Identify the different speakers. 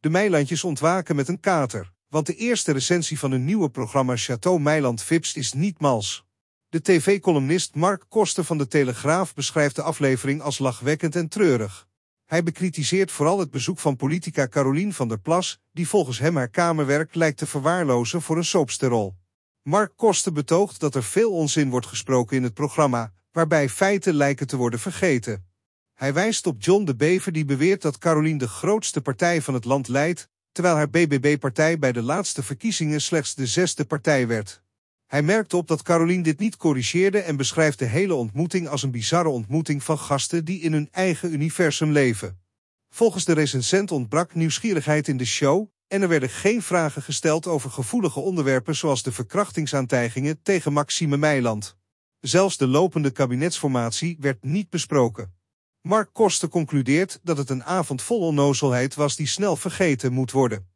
Speaker 1: de Meilandjes ontwaken met een kater. Want de eerste recensie van een nieuwe programma Chateau Meiland Vips is niet mals. De tv-columnist Mark Kosten van de Telegraaf beschrijft de aflevering als lachwekkend en treurig. Hij bekritiseert vooral het bezoek van politica Carolien van der Plas, die volgens hem haar kamerwerk lijkt te verwaarlozen voor een soapsterrol. Mark Kosten betoogt dat er veel onzin wordt gesproken in het programma, waarbij feiten lijken te worden vergeten. Hij wijst op John de Bever die beweert dat Caroline de grootste partij van het land leidt, terwijl haar BBB-partij bij de laatste verkiezingen slechts de zesde partij werd. Hij merkt op dat Caroline dit niet corrigeerde en beschrijft de hele ontmoeting als een bizarre ontmoeting van gasten die in hun eigen universum leven. Volgens de recensent ontbrak nieuwsgierigheid in de show en er werden geen vragen gesteld over gevoelige onderwerpen zoals de verkrachtingsaantijgingen tegen Maxime Meiland. Zelfs de lopende kabinetsformatie werd niet besproken. Mark Koster concludeert dat het een avond vol onnozelheid was die snel vergeten moet worden.